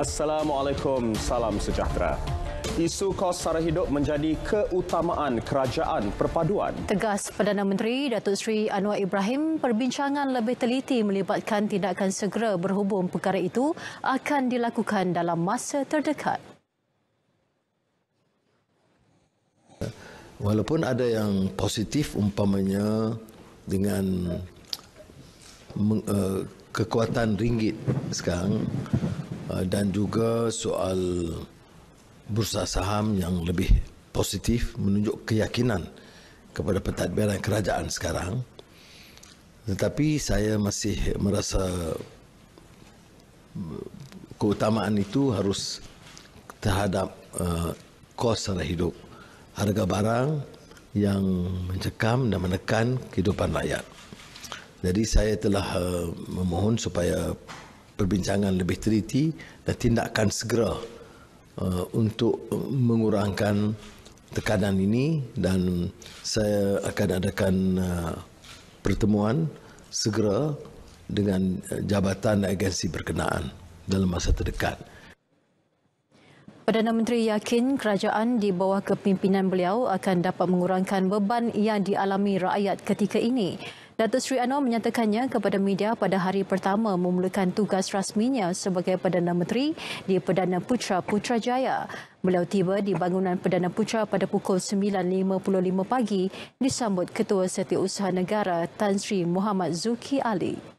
Assalamualaikum, salam sejahtera. Isu kos sara hidup menjadi keutamaan kerajaan perpaduan. Tegas Perdana Menteri Datuk Seri Anwar Ibrahim, perbincangan lebih teliti melibatkan tindakan segera berhubung perkara itu akan dilakukan dalam masa terdekat. Walaupun ada yang positif umpamanya dengan eh, kekuatan ringgit sekarang, Uh, dan juga soal bursa saham yang lebih positif menunjuk keyakinan kepada pentadbiran kerajaan sekarang tetapi saya masih merasa uh, keutamaan itu harus terhadap uh, kos sara hidup harga barang yang mencekam dan menekan kehidupan rakyat jadi saya telah uh, memohon supaya perbincangan lebih teliti dan tindakan segera uh, untuk uh, mengurangkan tekanan ini dan saya akan adakan uh, pertemuan segera dengan uh, jabatan agensi berkenaan dalam masa terdekat. Perdana Menteri yakin kerajaan di bawah kepimpinan beliau akan dapat mengurangkan beban yang dialami rakyat ketika ini. Datuk Sri Anwar menyatakannya kepada media pada hari pertama memulakan tugas rasminya sebagai Perdana Menteri di Perdana Putra Putrajaya. Beliau tiba di bangunan Perdana Putra pada pukul 9.55 pagi disambut Ketua Setiausaha Negara Tan Sri Muhammad Zuki Ali.